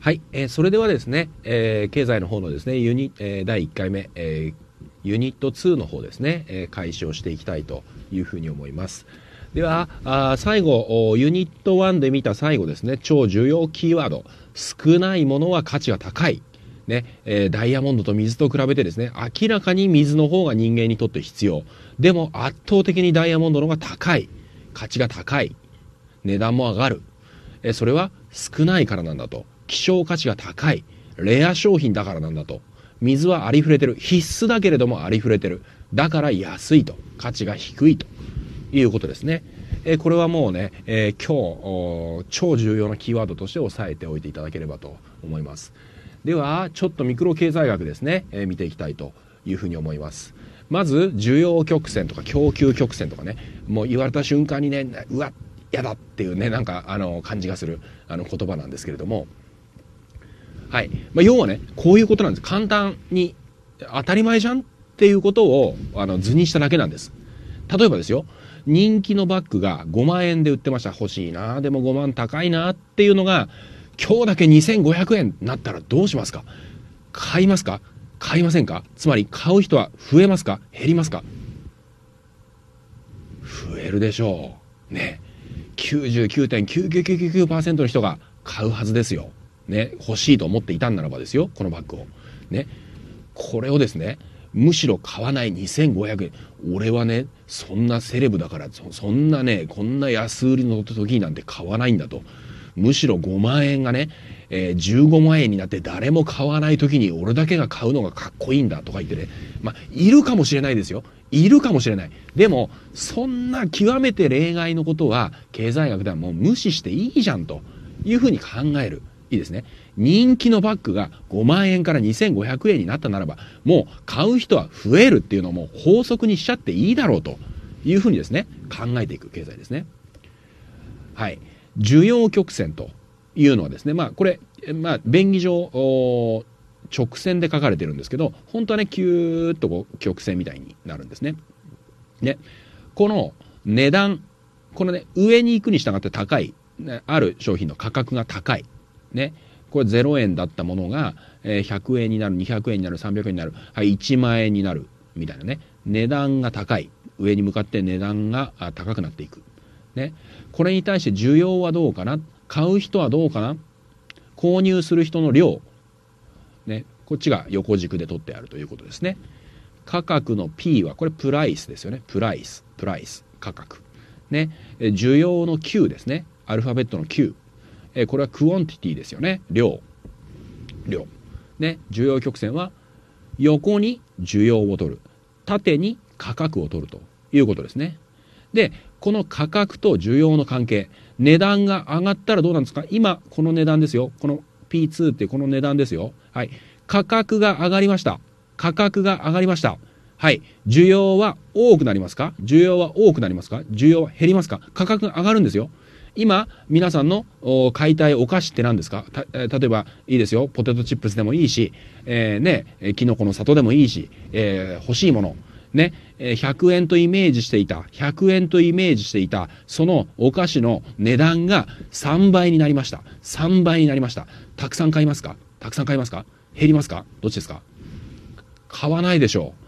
はい、えー、それではですね、えー、経済の方のですね、ユニ、えー、第1回目、えユニット2の方ですね、え開始をしていきたいというふうに思います。では、あ最後、ユニット1で見た最後ですね、超重要キーワード、少ないものは価値が高い。ねえー、ダイヤモンドと水と比べてですね明らかに水の方が人間にとって必要でも圧倒的にダイヤモンドの方が高い価値が高い値段も上がる、えー、それは少ないからなんだと希少価値が高い、レア商品だからなんだと。水はありふれてる。必須だけれどもありふれてる。だから安いと。価値が低いということですね。えこれはもうね、えー、今日、超重要なキーワードとして押さえておいていただければと思います。では、ちょっとミクロ経済学ですね、えー、見ていきたいというふうに思います。まず、需要曲線とか供給曲線とかね、もう言われた瞬間にね、うわ、やだっていうね、なんか、あの、感じがする、あの、言葉なんですけれども、はい。まあ、要はね、こういうことなんです。簡単に、当たり前じゃんっていうことを、あの、図にしただけなんです。例えばですよ、人気のバッグが5万円で売ってました。欲しいなでも5万高いなっていうのが、今日だけ2500円になったらどうしますか買いますか買いませんかつまり買う人は増えますか減りますか増えるでしょう。ね。99.9999%の人が買うはずですよ。ね、欲しいと思っていたんならばですよ、このバッグを。ね、これをですね、むしろ買わない2500円。俺はね、そんなセレブだから、そんなね、こんな安売りの時なんて買わないんだと。むしろ5万円がね、えー、15万円になって誰も買わない時に俺だけが買うのがかっこいいんだとか言ってね。まあ、いるかもしれないですよ。いるかもしれない。でも、そんな極めて例外のことは、経済学ではもう無視していいじゃんというふうに考える。いいですね。人気のバッグが5万円から2500円になったならば、もう買う人は増えるっていうのも法則にしちゃっていいだろうというふうにですね、考えていく経済ですね。はい。需要曲線というのはですね、まあこれ、まあ便宜上、直線で書かれてるんですけど、本当はね、キューッとこう曲線みたいになるんですね。ね。この値段、このね、上に行くに従って高い、ある商品の価格が高いねこれ0円だったものが100円になる200円になる300円になる、はい、1万円になるみたいなね値段が高い上に向かって値段が高くなっていく、ね、これに対して需要はどうかな買う人はどうかな購入する人の量、ね、こっちが横軸で取ってあるということですね価格の P はこれプライスですよねプライスプライス価格ね需要の Q ですねアルファベットの Q えこれはクオンティティですよね。量。量。ね。需要曲線は横に需要を取る。縦に価格を取るということですね。で、この価格と需要の関係。値段が上がったらどうなんですか今、この値段ですよ。この P2 ってこの値段ですよ。はい。価格が上がりました。価格が上がりました。はい。需要は多くなりますか需要は多くなりますか需要は減りますか価格が上がるんですよ。今、皆さんの買いたいお菓子って何ですか例えば、いいですよ。ポテトチップスでもいいし、えー、ね、きのこの里でもいいし、えー、欲しいもの。ね、100円とイメージしていた、100円とイメージしていた、そのお菓子の値段が3倍になりました。3倍になりました。たくさん買いますかたくさん買いますか減りますかどっちですか買わないでしょう。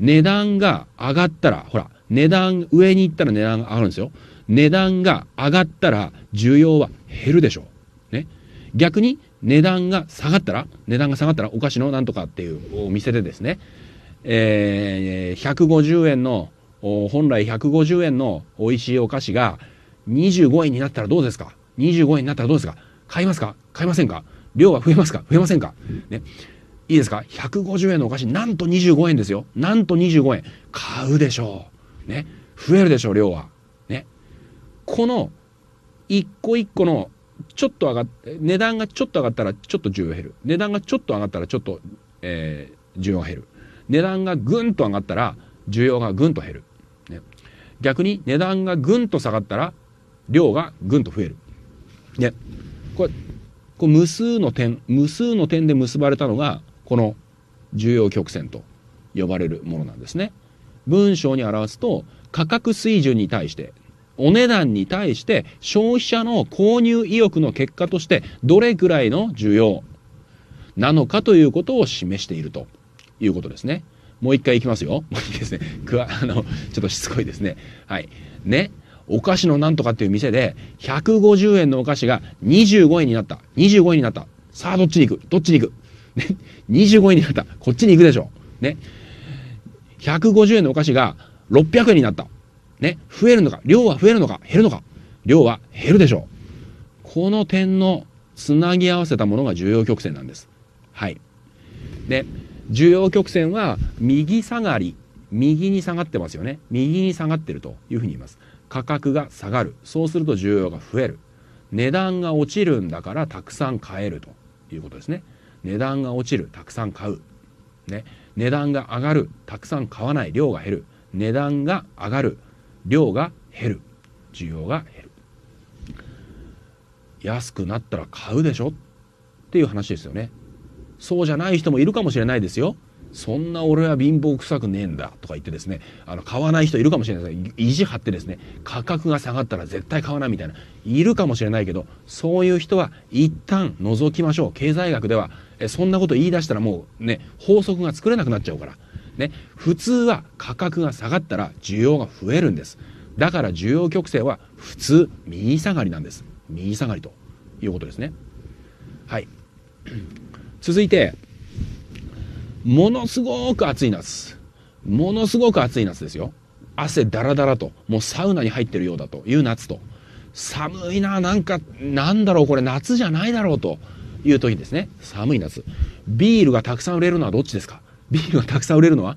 値段が上がったら、ほら、値段、上に行ったら値段が上がるんですよ。値段が上がったら需要は減るでしょう。ね。逆に値段が下がったら、値段が下がったらお菓子のなんとかっていうお店でですね、えー、150円の、本来150円の美味しいお菓子が25円になったらどうですか ?25 円になったらどうですか買いますか買いませんか量は増えますか増えませんかね。いいですか ?150 円のお菓子、なんと25円ですよ。なんと25円。買うでしょう。ね。増えるでしょう、量は。この一個一個のちょっと上がっ値段がちょっと上がったらちょっと需要減る。値段がちょっと上がったらちょっと、えー、需要が減る。値段がぐんと上がったら需要がぐんと減る。ね、逆に値段がぐんと下がったら量がぐんと増える。ね、これ、これ無数の点、無数の点で結ばれたのが、この需要曲線と呼ばれるものなんですね。文章に表すと、価格水準に対してお値段に対して消費者の購入意欲の結果としてどれくらいの需要なのかということを示しているということですね。もう一回いきますよ。もういいですね。くわ、あの、ちょっとしつこいですね。はい。ね。お菓子のなんとかっていう店で、150円のお菓子が25円になった。25円になった。さあ、どっちに行くどっちに行くね。25円になった。こっちに行くでしょ。ね。150円のお菓子が600円になった。ね、増えるのか、量は増えるのか、減るのか、量は減るでしょう。この点のつなぎ合わせたものが重要曲線なんです。はい。で、重要曲線は右下がり、右に下がってますよね。右に下がってるというふうに言います。価格が下がる。そうすると需要が増える。値段が落ちるんだからたくさん買えるということですね。値段が落ちる、たくさん買う。ね。値段が上がる、たくさん買わない、量が減る。値段が上がる、量が減る需要が減る安くなったら買うでしょっていう話ですよねそうじゃない人もいるかもしれないですよそんな俺は貧乏臭くねえんだとか言ってですねあの買わない人いるかもしれないです意地張ってですね価格が下がったら絶対買わないみたいないるかもしれないけどそういう人は一旦除きましょう経済学ではえそんなこと言い出したらもうね法則が作れなくなっちゃうからね、普通は価格が下がったら需要が増えるんです。だから需要曲線は普通右下がりなんです。右下がりということですね。はい。続いて、ものすごく暑い夏。ものすごく暑い夏ですよ。汗だらだらと、もうサウナに入ってるようだという夏と。寒いな、なんか、なんだろう、これ夏じゃないだろうという時ですね。寒い夏。ビールがたくさん売れるのはどっちですかビールがたくさん売れるのは、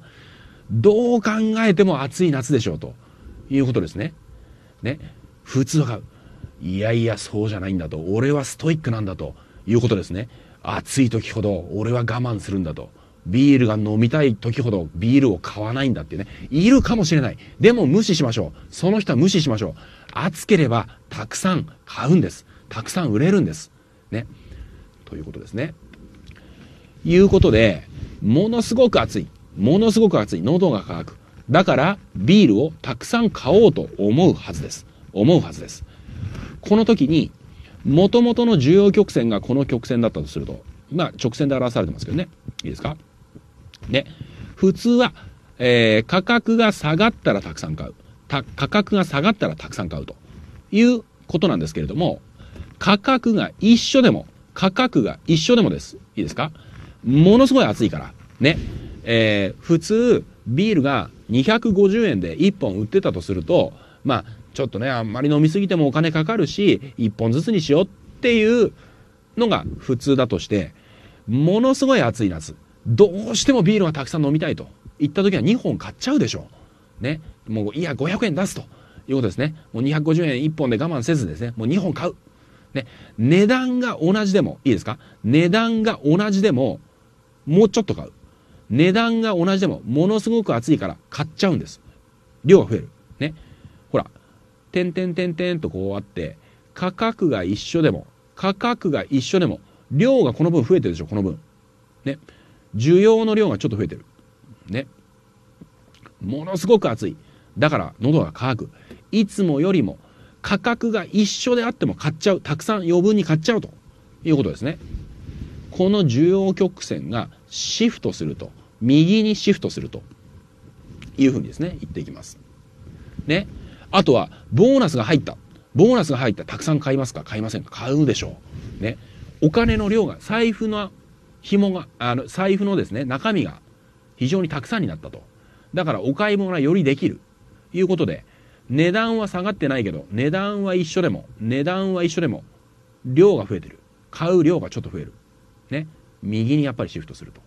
どう考えても暑い夏でしょうということですね。ね。普通は買う。いやいや、そうじゃないんだと。俺はストイックなんだということですね。暑い時ほど俺は我慢するんだと。ビールが飲みたい時ほどビールを買わないんだってね。いるかもしれない。でも無視しましょう。その人は無視しましょう。暑ければたくさん買うんです。たくさん売れるんです。ね。ということですね。いうことで、ものすごく暑い。ものすごく暑い。喉が渇く。だから、ビールをたくさん買おうと思うはずです。思うはずです。この時に、元々の需要曲線がこの曲線だったとすると、まあ、直線で表されてますけどね。いいですかで、普通は、えー、価格が下がったらたくさん買う。た、価格が下がったらたくさん買うということなんですけれども、価格が一緒でも、価格が一緒でもです。いいですかものすごい暑いから。ね。えー、普通、ビールが250円で1本売ってたとすると、まあ、ちょっとね、あんまり飲みすぎてもお金かかるし、1本ずつにしようっていうのが普通だとして、ものすごい暑い夏。どうしてもビールはたくさん飲みたいと言った時は2本買っちゃうでしょう。ね。もう、いや、500円出すということですね。もう250円1本で我慢せずですね、もう2本買う。ね。値段が同じでも、いいですか値段が同じでも、もうちょっと買う。値段が同じでも、ものすごく暑いから買っちゃうんです。量が増える。ね。ほら、点々点々とこうあって、価格が一緒でも、価格が一緒でも、量がこの分増えてるでしょ、この分。ね。需要の量がちょっと増えてる。ね。ものすごく暑い。だから喉が渇く。いつもよりも価格が一緒であっても買っちゃう。たくさん余分に買っちゃうということですね。この需要曲線がシフトすると右にシフトするというふうにですね言っていきます。ね、あとはボーナスが入ったボーナスが入ったたくさん買いますか買いませんか買うでしょう。ね、お金の量が財布の紐があの財布のですね中身が非常にたくさんになったとだからお買い物はよりできるいうことで値段は下がってないけど値段は一緒でも値段は一緒でも量が増えてる買う量がちょっと増えるね、右にやっぱりシフトすると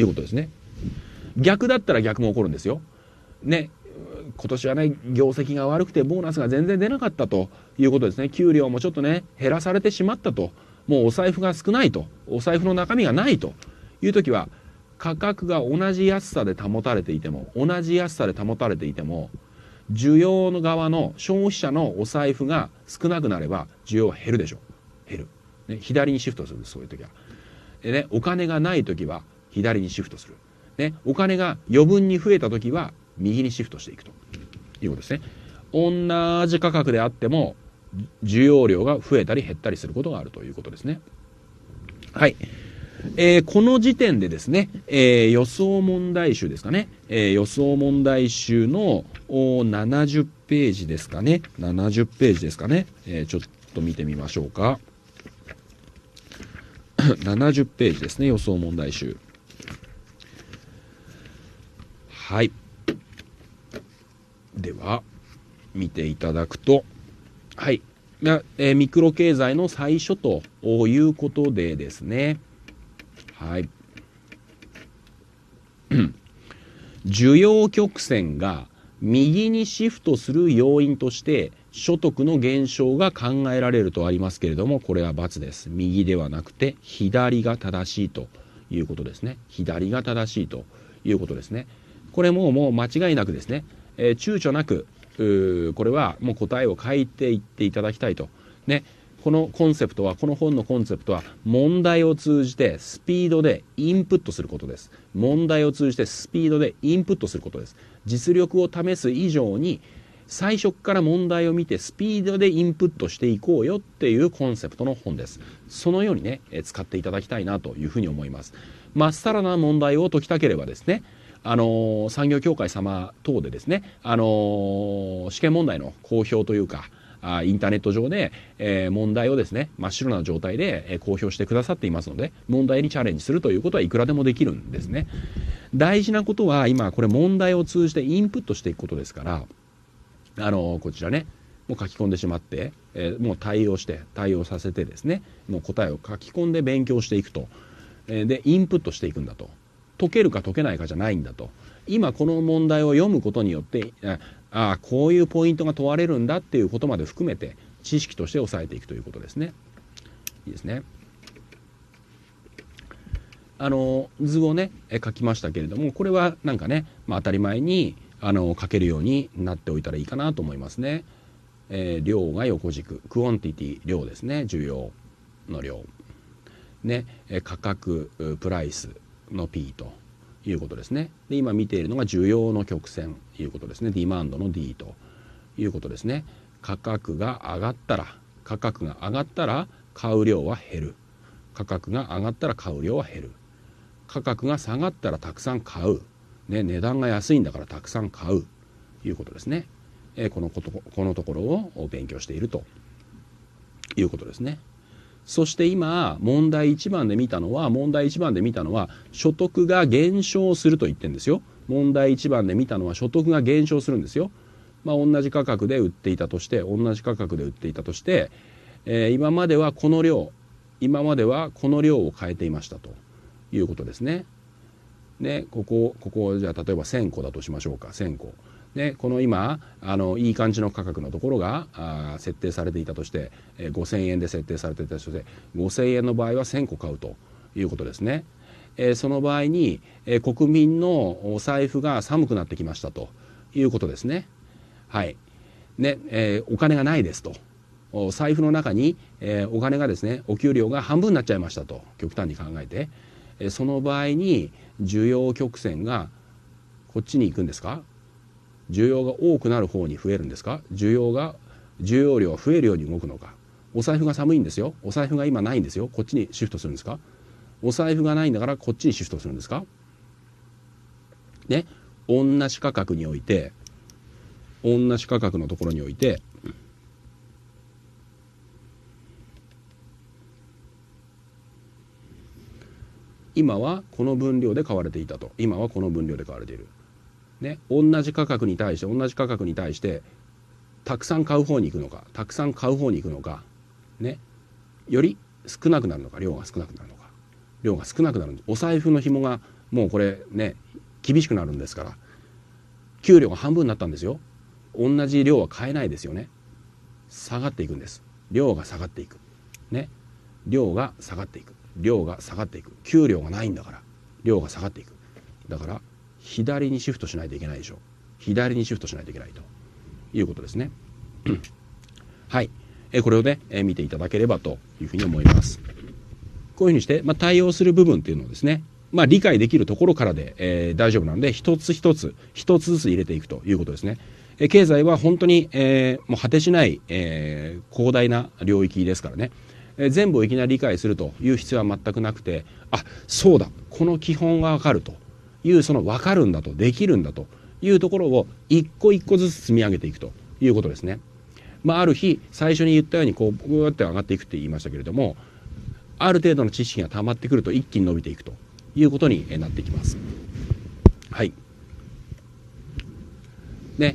いうことですね。逆だったら逆も起こるんですよ。ね、今年はね、業績が悪くてボーナスが全然出なかったということですね。給料もちょっとね、減らされてしまったと。もうお財布が少ないと。お財布の中身がないという時は、価格が同じ安さで保たれていても、同じ安さで保たれていても、需要の側の消費者のお財布が少なくなれば需要は減るでしょう。減る。ね、左にシフトするんですそういう時は。でねお金がない時は左にシフトする。ね、お金が余分に増えた時は右にシフトしていくということですね。同じ価格であっても需要量が増えたり減ったりすることがあるということですね。はい。えー、この時点でですね、えー、予想問題集ですかね、えー、予想問題集の70ページですかね、70ページですかね、えちょっと見てみましょうか。70ページですね、予想問題集。はい。では、見ていただくと、はい。が、えー、ミクロ経済の最初ということでですね、はい。需要曲線が右にシフトする要因として、所得の減少が考えられるとありますけれども、これは×です。右ではなくて、左が正しいということですね。左が正しいということですね。これももう間違いなくですね、えー、躊躇なく、これはもう答えを書いていっていただきたいと。ね。このコンセプトは、この本のコンセプトは、問題を通じてスピードでインプットすることです。問題を通じてスピードでインプットすることです。実力を試す以上に、最初から問題を見てスピードでインプットしていこうよっていうコンセプトの本です。そのようにね、使っていただきたいなというふうに思います。まっさらな問題を解きたければですね、あの産業協会様等でですね、あの試験問題の公表というか、あインターネット上で、え問題をですね、真っ白な状態で、え公表してくださっていますので、問題にチャレンジするということはいくらでもできるんですね。大事なことは、今、これ問題を通じてインプットしていくことですから、あのこちらねもう書き込んでしまって、えー、もう対応して対応させてですねもう答えを書き込んで勉強していくと、えー、でインプットしていくんだと解けるか解けないかじゃないんだと今この問題を読むことによってああこういうポイントが問われるんだっていうことまで含めて知識として押さえていくということですね。いいですね。あの図をね書きましたけれどもこれはなんかね、まあ、当たり前にあの書けるようになっておいたらいいかなと思いますね。えー、量が横軸クオンティティ量ですね需要の量。ね、え価格プライスの P ということですねで今見ているのが需要の曲線ということですねディマンドの D ということですね価格が上がったら価格が上がったら買う量は減る価格が上がったら買う量は減る価格が下がったらたくさん買うね、値段が安いんだからたくさん買うということですね。えこのことこのところを勉強しているということですね。そして今問題1番で見たのは問題1番で見たのは所得が減少すると言ってんですよ。問題1番で見たのは所得が減少するんですよ。まあ、同じ価格で売っていたとして同じ価格で売っていたとして、えー、今まではこの量今まではこの量を変えていましたということですね。ね、ここここじゃあ例えば1,000個だとしましょうか1,000個。でこの今あのいい感じの価格のところがあ設定されていたとして、えー、5,000円で設定されていたとして5,000円の場合は1,000個買うということですね。えー、その場合に、えー、国民のお財布が寒くなってきましたということですね。はいねえー、お金がないですと。お財布の中に、えお金がですねお給料が半分になっちゃいましたと極端に考えて。その場合に需要曲線がこっちに行くんですか需要が多くなる方に増えるんですか需要が需要量が増えるように動くのかお財布が寒いんですよお財布が今ないんですよこっちにシフトするんですかお財布がないんだからこっちにシフトするんですかね同じ価格において同じ価格のところにおいて今はこの分量で買われていたと今はこの分量で買われている。ね、同じ価格に対して同じ価格に対してたくさん買う方に行くのかたくさん買う方に行くのか、ね、より少なくなるのか量が少なくなるのか量が少なくなるお財布の紐がもうこれね厳しくなるんですから給料が半分になったんですよ同じ量は買えないですよね下がっていくんです量が下がっていくね量が下がっていく量が下がっていく給料がないんだから量が下がっていくだから左にシフトしないといけないでしょ左にシフトしないといけないということですね はいえこれをね、え見ていただければというふうに思いますこういうふうにして、まあ、対応する部分っていうのをですねまあ、理解できるところからで、えー、大丈夫なので、一つ一つ、一つずつ入れていくということですね。え経済は本当に、えー、もう果てしない、え広大な領域ですからね。え全部をいきなり理解するという必要は全くなくてあそうだこの基本がわかるというその分かるんだとできるんだというところを一個一個ずつ積み上げていくということですね。まあ、ある日最初に言ったようにこうこうやって上がっていくって言いましたけれどもある程度の知識が溜まってくると一気に伸びていくということになってきます。はい、で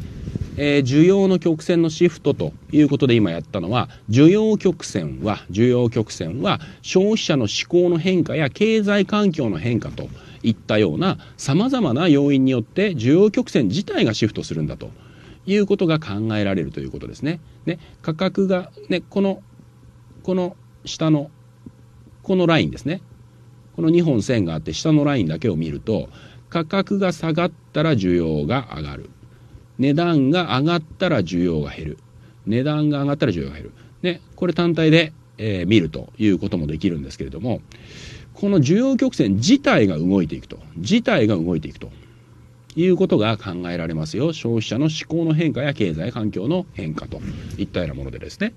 えー、需要の曲線のシフトということで今やったのは、需要曲線は、需要曲線は消費者の思考の変化や経済環境の変化といったような様々な要因によって需要曲線自体がシフトするんだということが考えられるということですね。ね、価格が、ね、この、この下の、このラインですね。この2本線があって下のラインだけを見ると、価格が下がったら需要が上がる。値段が上がったら需要が減る。値段が上がったら需要が減る。ね、これ単体で、えー、見るということもできるんですけれども、この需要曲線自体が動いていくと。自体が動いていくと。いうことが考えられますよ。消費者の思考の変化や経済環境の変化といったようなものでですね。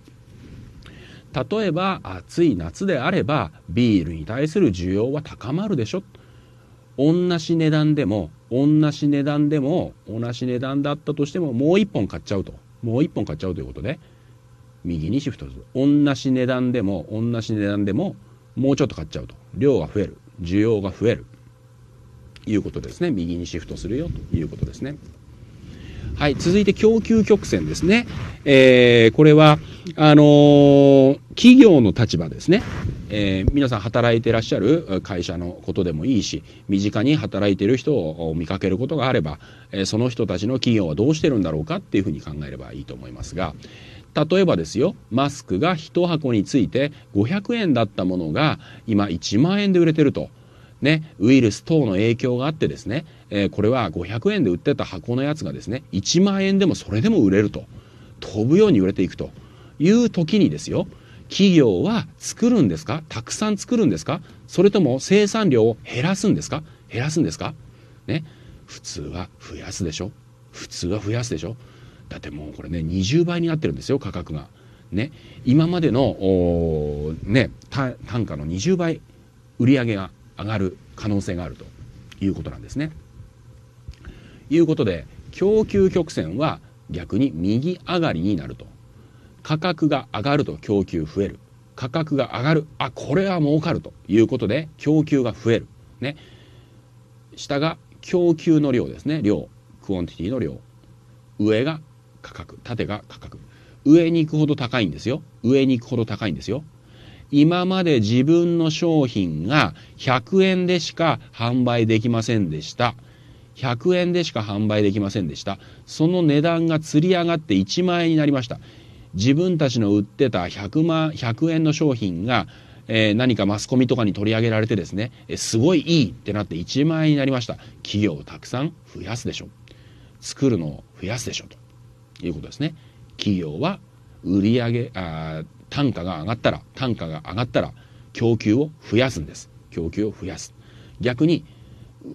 例えば暑い夏であればビールに対する需要は高まるでしょ同じ値段でも同じ値段でも、同じ値段だったとしても、もう1本買っちゃうと。もう1本買っちゃうということで、右にシフトする。同じ値段でも、同じ値段でも、もうちょっと買っちゃうと。量が増える。需要が増える。いうことですね。右にシフトするよということですね。はい、続いて供給曲線ですね。えー、これは、あのー、企業の立場ですね。えー、皆さん働いてらっしゃる会社のことでもいいし、身近に働いてる人を見かけることがあれば、えその人たちの企業はどうしてるんだろうかっていうふうに考えればいいと思いますが、例えばですよ、マスクが1箱について500円だったものが今1万円で売れてると。ね、ウイルス等の影響があってですね、えー、これは500円で売ってた箱のやつがですね、1万円でもそれでも売れると、飛ぶように売れていくという時にですよ、企業は作るんですかたくさん作るんですかそれとも生産量を減らすんですか減らすんですかね、普通は増やすでしょ普通は増やすでしょだってもうこれね、20倍になってるんですよ、価格が。ね、今までの、ね、単価の20倍売り上げが上がる可能性があるということなんですね。いうことで供給曲線は逆に右上がりになると価格が上がると供給増える価格が上がるあこれは儲かるということで供給が増えるね下が供給の量ですね量クオンティティの量上が価格縦が価格上に行くほど高いんですよ上に行くほど高いんですよ今まで自分の商品が100円でしか販売できませんでした。100円でしか販売できませんでした。その値段がつり上がって1万円になりました。自分たちの売ってた100万、100円の商品が、えー、何かマスコミとかに取り上げられてですね、えー、すごいいいってなって1万円になりました。企業をたくさん増やすでしょ。作るのを増やすでしょ。ということですね。企業は売上あ単価が上がったら、単価が上がったら、供給を増やすんです。供給を増やす。逆に、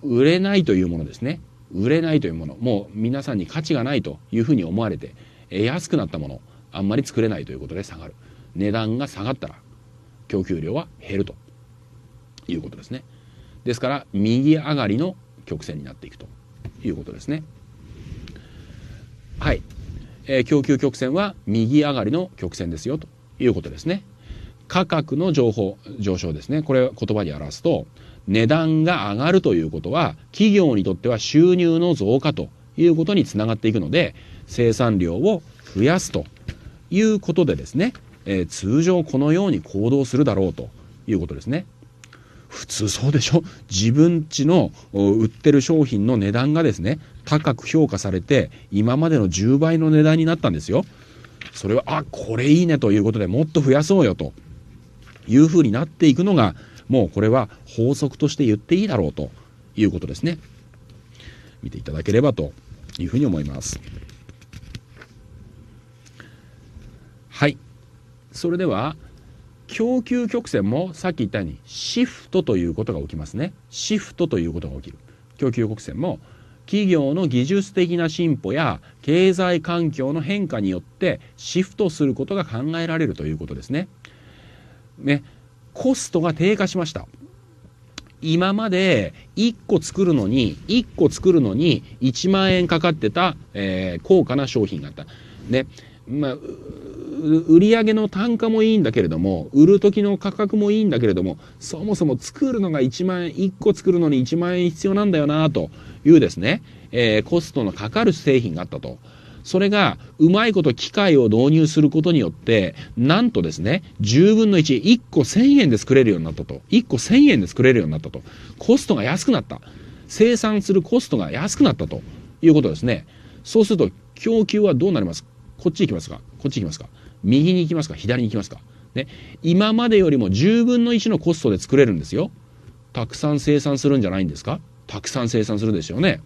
売れないというものですね。売れないというもの。もう皆さんに価値がないというふうに思われて、安くなったもの、あんまり作れないということで下がる。値段が下がったら、供給量は減るということですね。ですから、右上がりの曲線になっていくということですね。はい。えー、供給曲線は右上がりの曲線ですよということですね。価格の情報上昇ですね。これ言葉に表すと、値段が上がるということは、企業にとっては収入の増加ということにつながっていくので、生産量を増やすということでですね、えー、通常このように行動するだろうということですね。普通そうでしょ自分ちの売ってる商品の値段がですね高く評価されて今までの10倍の値段になったんですよそれは、あ、これいいねということでもっと増やそうよというふうになっていくのが、もうこれは法則として言っていいだろうということですね。見ていただければというふうに思います。はい。それでは、供給曲線もさっき言ったようにシフトということが起きますね。シフトということが起きる。供給曲線も企業の技術的な進歩や経済環境の変化によってシフトすることが考えられるということですね。ねコストが低下しました。今まで1個作るのに、1個作るのに1万円かかってた、えー、高価な商品があった。ね。まあ、売上の単価もいいんだけれども、売る時の価格もいいんだけれども、そもそも作るのが1万円、1個作るのに1万円必要なんだよなというですね、えー、コストのかかる製品があったと。それが、うまいこと機械を導入することによって、なんとですね、10分の1、1個1000円で作れるようになったと。1個1000円で作れるようになったと。コストが安くなった。生産するコストが安くなったということですね。そうすると、供給はどうなりますこっち行きますかこっち行きますか右に行きますか左に行きますかね。今までよりも10分の1のコストで作れるんですよ。たくさん生産するんじゃないんですかたくさん生産するでしょうね。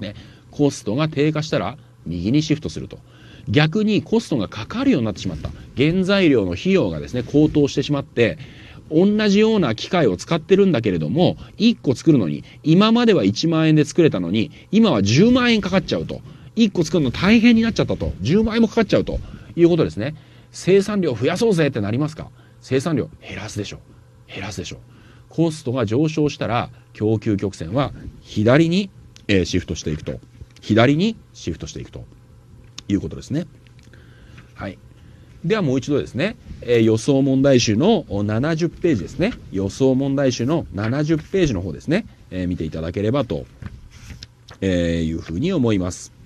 ね、コストが低下したら右にシフトすると。逆にコストがかかるようになってしまった。原材料の費用がですね、高騰してしまって、同じような機械を使ってるんだけれども、1個作るのに、今までは1万円で作れたのに、今は10万円かかっちゃうと。1個作るの大変になっちゃったと。10万円もかかっちゃうということですね。生産量増やそうぜってなりますか生産量減らすでしょ。う。減らすでしょ。う。コストが上昇したら供給曲線は左に、えシフトしていくと左にシフトしていくということですね。はい、ではもう一度ですね、え予想問題集の70ページですね予想問題集の70ページの方ですね、え見ていただければと、えいうふうに思います。